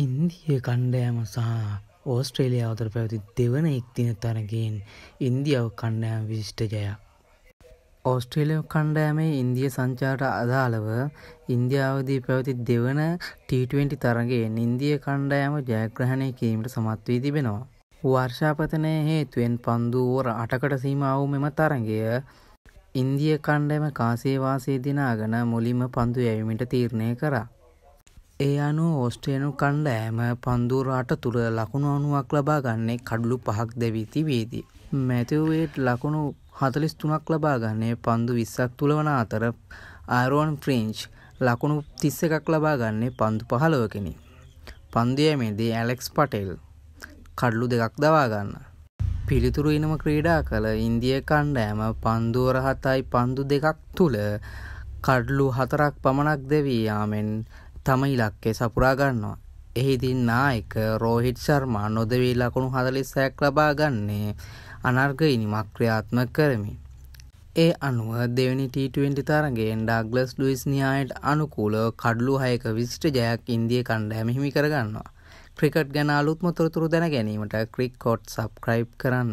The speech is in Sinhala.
ඉන්දිය කණ්ඩෑම සහ ඕස්ට්‍රේලියාව අතර පැවති දෙවන එක්තින තරගෙන් ඉන්දියාව කණ්ඩෑම් විශිෂ්ටජය. ඕස්ට්‍රේලියෝ කණ්ඩෑමේ ඉන්දිය සංචාට අදාළව ඉන්දියාවදී පැවති දෙවන ටීටවෙන්ටි තරගෙන් ඉන්දිය කණ්ඩෑම ජයග්‍රහණය කිරීමට සමත් වී තිබෙනවා. වර්ෂාපතනය හේතුවෙන් පන්දුවෝර අටකට සීමාවූ මෙම තරගය ඉන්දිය කණ්ඩෑම කාසේවාසේ දිනාගන මුලින්ම පන්දු යැවිමිට තීරණය කරා. ඒ අනුව ඕස්ට්‍රේනු කණ්ඩෑම පන්දුරාට තුළ ලකුණු අනුවක් ලබා ගන්නේ කඩලු පහක් දෙවී තිබේදී. මැතිවේට් ලකුණු හතලිස් තුනක් ලබා ගන්නේ පන්දු විස්සක් තුළවන අතර ආරෝන් ෆ්‍රෙන්ච් ලකුණු තිස්ස එකක් ලබා ගන්නේ පන්දු පහලවකෙනි. පන්දියමේදී ඇලෙක්ස් පටෙල් කඩලු දෙකක් දවාගන්න. පිළිතුරු ඉනම ක්‍රීඩා කළ ඉන්දිය කණ්ඩෑම පන්දුවර හතයි පන්දු දෙකක් තුළ කඩ්ලු හතරක් පමණක් දෙවී යාමෙන් තම ඉලක්කේ සපුරා ගන්නවා. එහිදී නායක රෝහිත් ශර්මා නොදවී ලකුණු 46ක් ලබා ගන්නේ අනර්ග ඉනිමක් ක්‍රියාත්මක කරමින්. ඒ අනුව දෙවැනි T20 තරගයෙන් ඩග්ලස් ලුයිස් න්‍යායට අනුකූල කඩලු හයක විශිෂ්ට ජයක් ඉන්දිය කණ්ඩායම හිමි කරගන්නවා. ක්‍රිකට් ගැන අලුත්ම තොරතුරු දැන ගැනීමට ක්‍රික් කෝඩ් සබ්ස්ක්‍රයිබ් කරන්න.